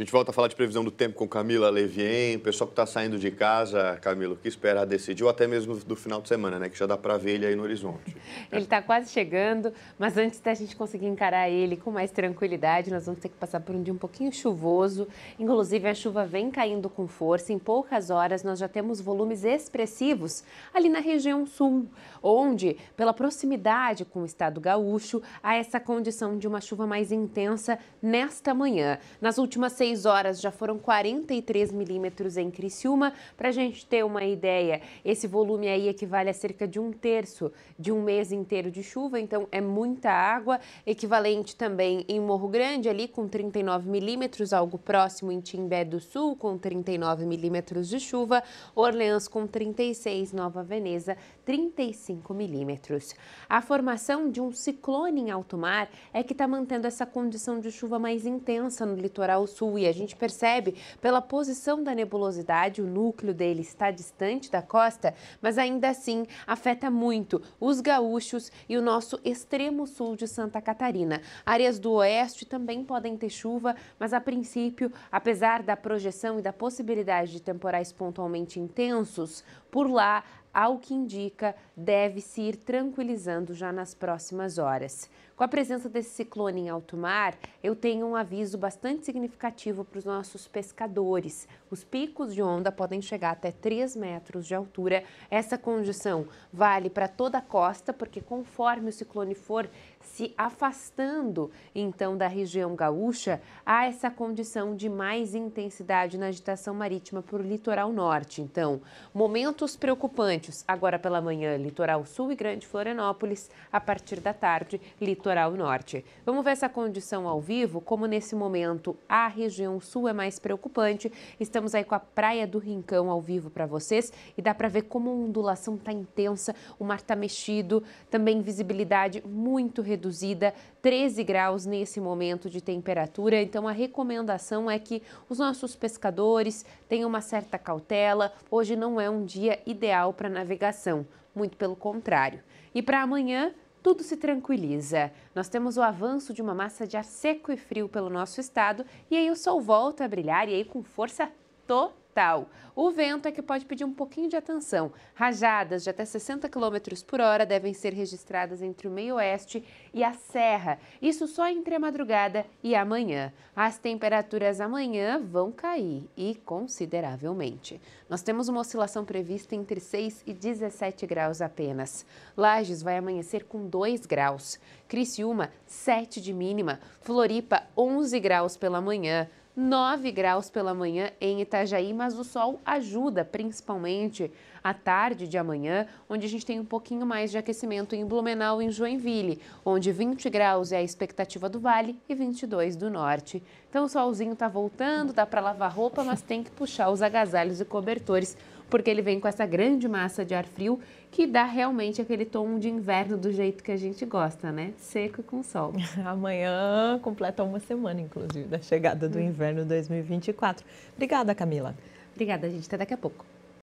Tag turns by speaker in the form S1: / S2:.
S1: A gente volta a falar de previsão do tempo com Camila Levien, pessoal que está saindo de casa, Camilo, que espera decidir, ou até mesmo do final de semana, né? Que já dá para ver ele aí no horizonte. Ele está quase chegando, mas antes da gente conseguir encarar ele com mais tranquilidade, nós vamos ter que passar por um dia um pouquinho chuvoso. Inclusive, a chuva vem caindo com força. Em poucas horas, nós já temos volumes expressivos ali na região sul, onde, pela proximidade com o estado gaúcho, há essa condição de uma chuva mais intensa nesta manhã. Nas últimas seis 6 horas já foram 43 milímetros em Criciúma. Para a gente ter uma ideia, esse volume aí equivale a cerca de um terço de um mês inteiro de chuva, então é muita água. Equivalente também em Morro Grande, ali com 39 milímetros, algo próximo em Timbé do Sul, com 39 milímetros de chuva. Orleans com 36, Nova Veneza 35 milímetros. A formação de um ciclone em alto mar é que está mantendo essa condição de chuva mais intensa no litoral sul e a gente percebe pela posição da nebulosidade, o núcleo dele está distante da costa, mas ainda assim afeta muito os gaúchos e o nosso extremo sul de Santa Catarina. Áreas do oeste também podem ter chuva, mas a princípio, apesar da projeção e da possibilidade de temporais pontualmente intensos, por lá, ao que indica, deve se ir tranquilizando já nas próximas horas. Com a presença desse ciclone em alto mar, eu tenho um aviso bastante significativo para os nossos pescadores. Os picos de onda podem chegar até 3 metros de altura. Essa condição vale para toda a costa, porque conforme o ciclone for se afastando então da região gaúcha, há essa condição de mais intensidade na agitação marítima para o litoral norte. Então, momentos preocupantes agora pela manhã, litoral sul e grande Florianópolis, a partir da tarde, litoral litoral norte. Vamos ver essa condição ao vivo, como nesse momento a região sul é mais preocupante. Estamos aí com a Praia do Rincão ao vivo para vocês e dá para ver como a ondulação está intensa, o mar está mexido, também visibilidade muito reduzida, 13 graus nesse momento de temperatura. Então a recomendação é que os nossos pescadores tenham uma certa cautela. Hoje não é um dia ideal para navegação, muito pelo contrário. E para amanhã, tudo se tranquiliza. Nós temos o avanço de uma massa de ar seco e frio pelo nosso estado e aí o sol volta a brilhar e aí com força total o vento é que pode pedir um pouquinho de atenção. Rajadas de até 60 km por hora devem ser registradas entre o meio-oeste e a serra. Isso só entre a madrugada e amanhã. As temperaturas amanhã vão cair e consideravelmente. Nós temos uma oscilação prevista entre 6 e 17 graus apenas. Lages vai amanhecer com 2 graus. Criciúma, 7 de mínima. Floripa, 11 graus pela manhã. 9 graus pela manhã em Itajaí, mas o sol ajuda, principalmente à tarde de amanhã, onde a gente tem um pouquinho mais de aquecimento em Blumenau e em Joinville, onde 20 graus é a expectativa do Vale e 22 do Norte. Então o solzinho está voltando, dá para lavar roupa, mas tem que puxar os agasalhos e cobertores porque ele vem com essa grande massa de ar frio que dá realmente aquele tom de inverno do jeito que a gente gosta, né? Seco e com sol. Amanhã completa uma semana, inclusive, da chegada do hum. inverno 2024. Obrigada, Camila. Obrigada, gente. Até daqui a pouco.